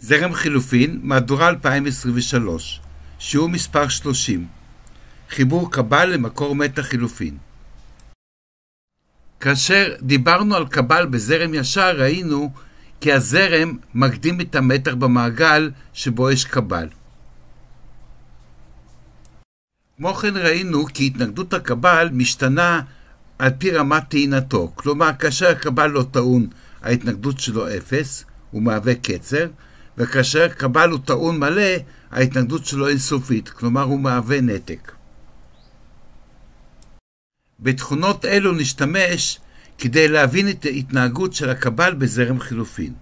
זרם חילופין, מהדורה 2023, שיעור מספר 30, חיבור קבל למקור מתח חילופין. כאשר דיברנו על קבל בזרם ישר, ראינו כי הזרם מקדים את המתח במעגל שבו יש קבל. כמו כן ראינו כי התנגדות הקבל משתנה על פי רמת טעינתו, כלומר כאשר הקבל לא טעון ההתנגדות שלו אפס, הוא מהווה קצר, וכאשר קבל הוא טעון מלא, ההתנגדות שלו אינסופית, כלומר הוא מהווה נתק. בתכונות אלו נשתמש כדי להבין את ההתנהגות של הקבל בזרם חילופין.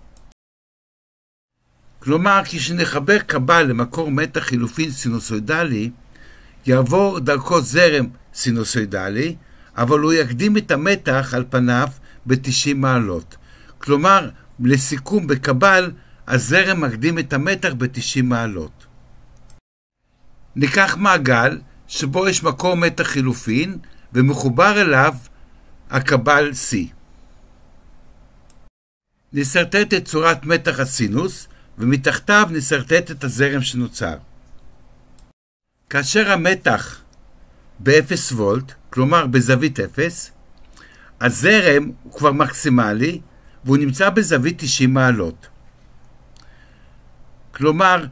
כלומר, כשנחבר קבל למקור מתח חילופין סינוסוידלי, יעבור דרכו זרם סינוסוידלי, אבל הוא יקדים את המתח על פניו ב-90 מעלות. כלומר, לסיכום בקבל, הזרם מקדים את המתח ב-90 מעלות. ניקח מעגל שבו יש מקור מתח חילופין ומחובר אליו הקבל C. נשרטט את צורת מתח הסינוס ומתחתיו נשרטט את הזרם שנוצר. כאשר המתח ב-0 וולט, כלומר בזווית 0, הזרם הוא כבר מקסימלי והוא נמצא בזווית 90 מעלות. כלומר,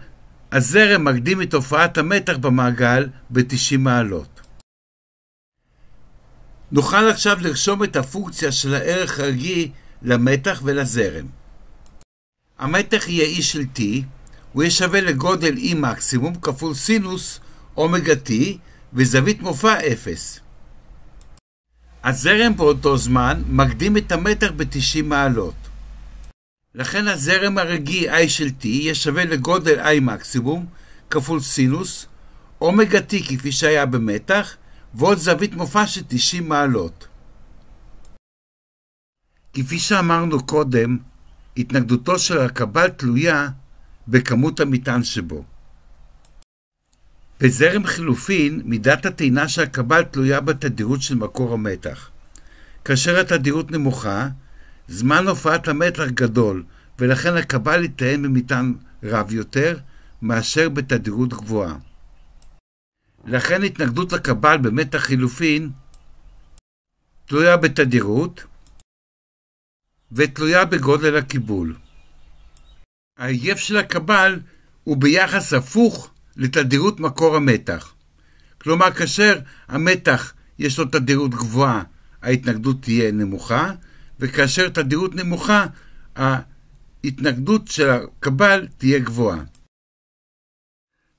הזרם מקדים את תופעת המתח במעגל ב-90 מעלות. נוכל עכשיו לרשום את הפונקציה של הערך הרגעי למתח ולזרם. המתח יהיה E של T, הוא יהיה שווה לגודל E מקסימום כפול סינוס אומגה T וזווית מופע 0. הזרם באותו זמן מקדים את המתח ב-90 מעלות. לכן הזרם הרגעי I של T יהיה שווה לגודל I מקסימום כפול סינוס, אומגה T כפי שהיה במתח, ועוד זווית מופע של 90 מעלות. כפי שאמרנו קודם, התנגדותו של הקבל תלויה בכמות המטען שבו. בזרם חילופין, מידת הטעינה של הקבל תלויה בתדירות של מקור המתח. כאשר התדירות נמוכה, זמן הופעת המתח גדול, ולכן הקבל יתאם במטען רב יותר, מאשר בתדירות גבוהה. לכן התנגדות לקבל במתח חילופין תלויה בתדירות ותלויה בגודל הקיבול. ההיגף של הקבל הוא ביחס הפוך לתדירות מקור המתח. כלומר, כאשר המתח יש לו תדירות גבוהה, ההתנגדות תהיה נמוכה, וכאשר תדירות נמוכה, ההתנגדות של הקבל תהיה גבוהה.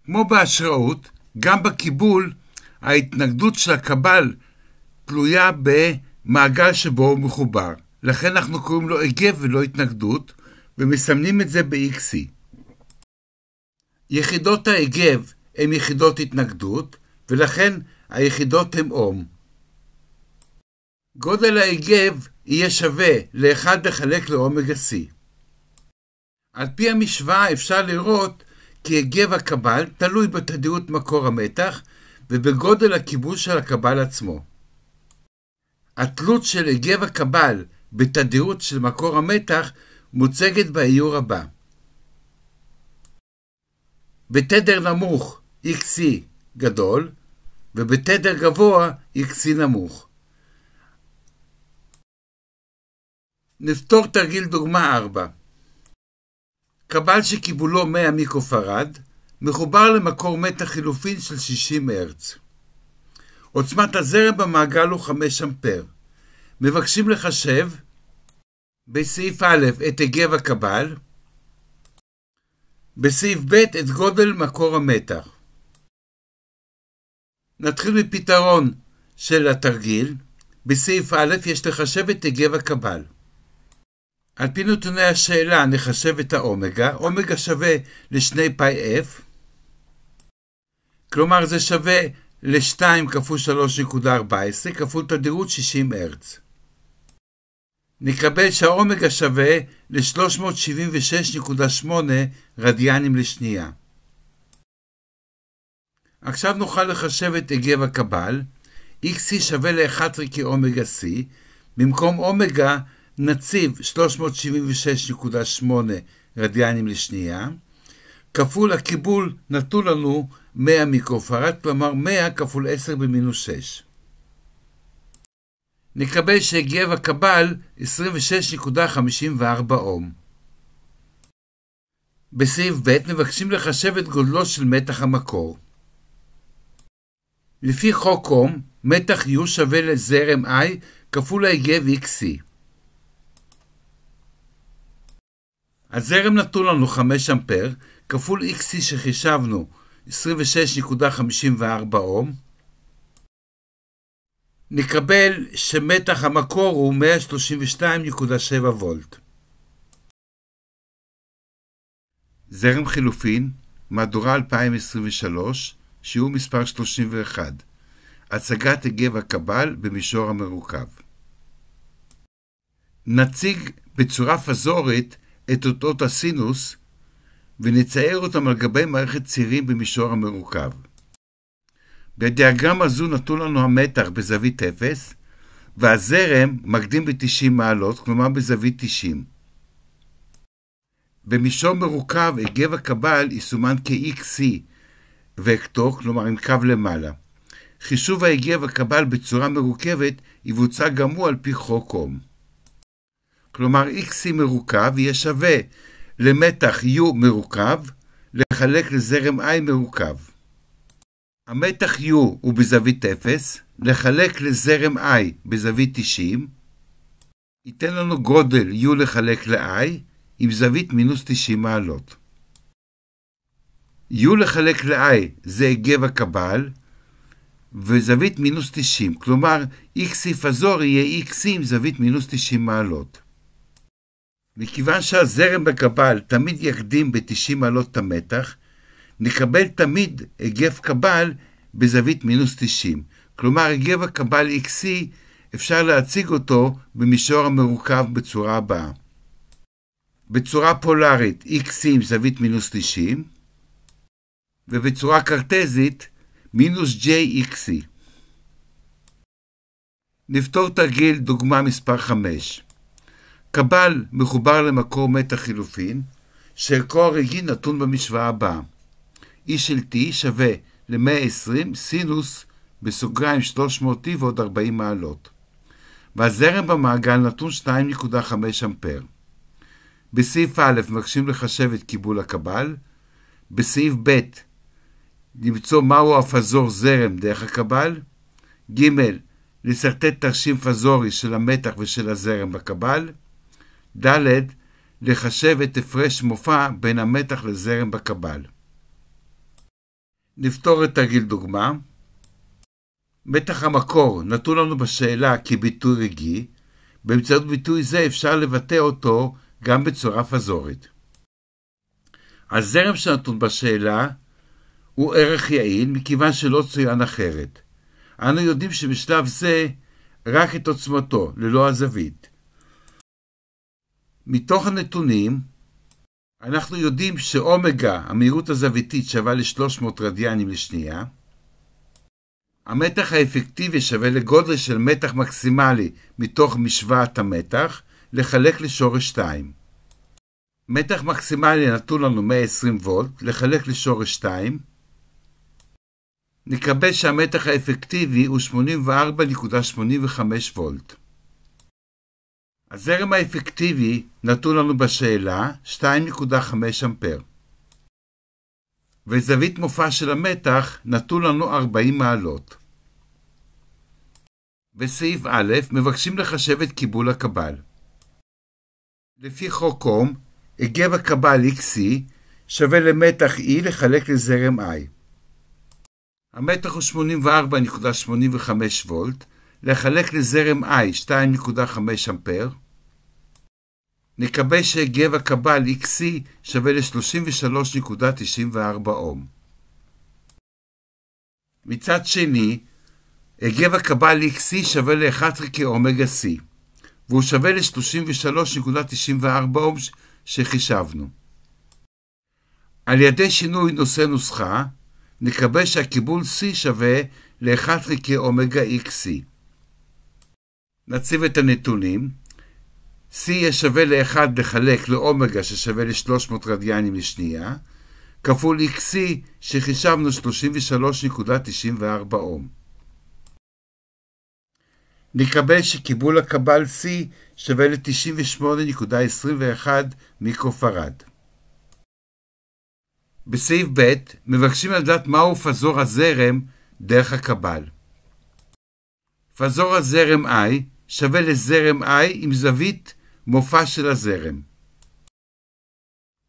כמו בהשראות, גם בקיבול, ההתנגדות של הקבל תלויה במעגל שבו הוא מחובר. לכן אנחנו קוראים לו הגה ולא התנגדות, ומסמנים את זה ב-XC. יחידות ההגב הן יחידות התנגדות, ולכן היחידות הן אום. גודל ההגב יהיה שווה ל-1 לחלק לאומגה C. על פי המשוואה אפשר לראות כי הגב הקבל תלוי בתדירות מקור המתח ובגודל הכיבוש של הקבל עצמו. התלות של הגב הקבל בתדירות של מקור המתח מוצגת באיור הבא. בתדר נמוך XC גדול ובתדר גבוה XC נמוך. נפתור תרגיל דוגמה 4. קבל שקיבולו 100 מיקרופרד מחובר למקור מתח חילופין של 60 הרץ. עוצמת הזרם במעגל הוא 5 אמפר. מבקשים לחשב בסעיף א' את היגב הקבל, בסעיף ב' את גודל מקור המתח. נתחיל מפתרון של התרגיל. בסעיף א' יש לחשב את היגב הקבל. על פי נתוני השאלה נחשב את האומגה, אומגה שווה לשני פאי f, כלומר זה שווה ל-2 כפול 3.14 כפול תדירות 60 הרץ. נקבל שהאומגה שווה ל-376.8 רדיאנים לשנייה. עכשיו נוכל לחשב את הגב הקבל, xc שווה ל-1 חלקי אומגה c, במקום אומגה נציב 376.8 רדיאנים לשנייה, כפול הקיבול נתון לנו 100 מיקרופרד, כלומר 100 כפול 10 במינוס 6. נקבל שהגיע הקבל 26.54 אום. בסעיף ב' מבקשים לחשב את גודלו של מתח המקור. לפי חוק אום, מתח U שווה לזרם I כפול ההיגב XC. הזרם נתון לנו 5 אמפר, כפול XC שחישבנו 26.54 אום. נקבל שמתח המקור הוא 132.7 וולט. זרם חילופין, מהדורה 2023, שיעור מספר 31, הצגת הגב הקבל במישור המרוכב. נציג בצורה פזורית את אותות הסינוס ונצייר אותם על גבי מערכת צירים במישור המרוכב. בדיאגרמה זו נתון לנו המתח בזווית 0, והזרם מקדים ב-90 מעלות, כלומר בזווית 90. במישור מרוכב, הגב הקבל יסומן כ-XC וקטור, כלומר עם קו למעלה. חישוב ההגב הקבל בצורה מרוכבת יבוצע גם הוא על פי חוק הום. כלומר x מרוכב יהיה שווה למתח u מרוכב לחלק לזרם i מרוכב. המתח u הוא בזווית 0, לחלק לזרם i בזווית 90, ייתן לנו גודל u לחלק ל-i עם זווית מינוס 90 מעלות. u לחלק ל-i זה גבע קבל, וזווית מינוס 90, כלומר x יפזור יהיה x עם זווית מינוס 90 מעלות. מכיוון שהזרם בקבל תמיד יקדים ב-90 מעלות את המתח, נקבל תמיד היגף קבל בזווית מינוס 90. כלומר, היגף הקבל XC, אפשר להציג אותו במישור המרוכב בצורה הבאה. בצורה פולארית XC עם זווית מינוס 90, ובצורה קרטזית, מינוס JXC. נפתור תרגיל דוגמה מספר 5. קבל מחובר למקור מת החילופין, שערכו הרגעי נתון במשוואה הבאה. e של t שווה ל-120 סינוס בסוגריים 300t ועוד 40 מעלות. והזרם במעגל נתון 2.5 אמפר. בסעיף א' מבקשים לחשב את קיבול הקבל, בסעיף ב' למצוא מהו הפזור זרם דרך הקבל, ג' לשרטט תרשים פזורי של המתח ושל הזרם בקבל, ד. לחשב את הפרש מופע בין המתח לזרם בקבל. נפתור את תרגיל דוגמה. מתח המקור נתון לנו בשאלה כביטוי רגעי, באמצעות ביטוי זה אפשר לבטא אותו גם בצורה פזורית. הזרם שנתון בשאלה הוא ערך יעיל מכיוון שלא צוין אחרת. אנו יודעים שבשלב זה רק את עוצמתו, ללא הזווית. מתוך הנתונים, אנחנו יודעים שאומגה, המהירות הזוויתית, שווה ל-300 רדיאנים לשנייה. המתח האפקטיבי שווה לגודל של מתח מקסימלי מתוך משוואת המתח, לחלק לשורש 2. מתח מקסימלי נתון לנו 120 וולט, לחלק לשורש 2. נקבל שהמתח האפקטיבי הוא 84.85 וולט. הזרם האפקטיבי נתון לנו בשאלה 2.5 אמפר. וזווית מופע של המתח נתון לנו 40 מעלות. בסעיף א' מבקשים לחשב את קיבול הקבל. לפי חוק הום, הגב הקבל XC שווה למתח E לחלק לזרם I. המתח הוא 84.85 וולט לחלק לזרם I 2.5 אמפר, נקבל שגבע קבל XC שווה ל-33.94 אום. מצד שני, גבע קבל XC שווה ל-11 כאומגה C, והוא שווה ל-33.94 אום שחישבנו. על ידי שינוי נושא נוסחה, נקבל שהקיבול C שווה ל-1 חלקי אומגה XC. נציב את הנתונים. C יהיה שווה ל-1 לחלק לאומגה ששווה ל-300 רדיאנים לשנייה, כפול XC שחישבנו 33.94 אום. נקבל שקיבול הקבל C שווה ל-98.21 מיקרופרד. בסעיף ב' מבקשים לדעת מהו פזור הזרם דרך הקבל. פזור הזרם I שווה לזרם I עם זווית מופע של הזרם.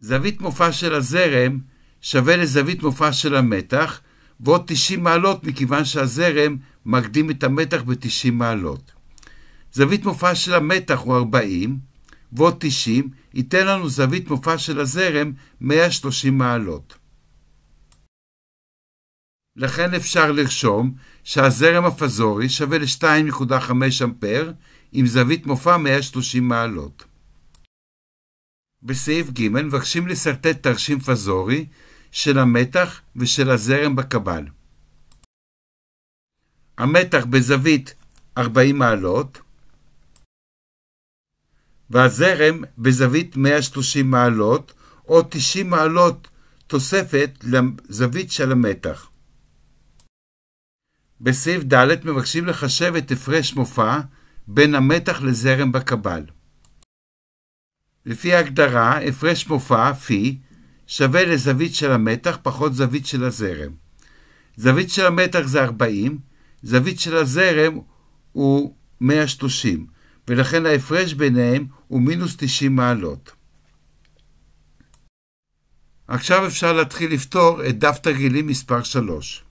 זווית מופע של הזרם שווה לזווית מופע של המתח, ועוד 90 מעלות מכיוון שהזרם מקדים את המתח ב-90 מעלות. זווית מופע של המתח הוא 40, ועוד 90 ייתן לנו זווית מופע של הזרם 130 מעלות. לכן אפשר לרשום שהזרם הפזורי שווה ל-2.5 אמפר, עם זווית מופע 130 מעלות. בסעיף ג' מבקשים לשרטט תרשים פזורי של המתח ושל הזרם בקבל. המתח בזווית 40 מעלות, והזרם בזווית 130 מעלות, או 90 מעלות תוספת לזווית של המתח. בסעיף ד' מבקשים לחשב את הפרש מופע בין המתח לזרם בקבל. לפי ההגדרה, הפרש מופע, פי, שווה לזווית של המתח פחות זווית של הזרם. זווית של המתח זה 40, זווית של הזרם הוא 130, ולכן ההפרש ביניהם הוא מינוס 90 מעלות. עכשיו אפשר להתחיל לפתור את דף תרגילים מספר 3.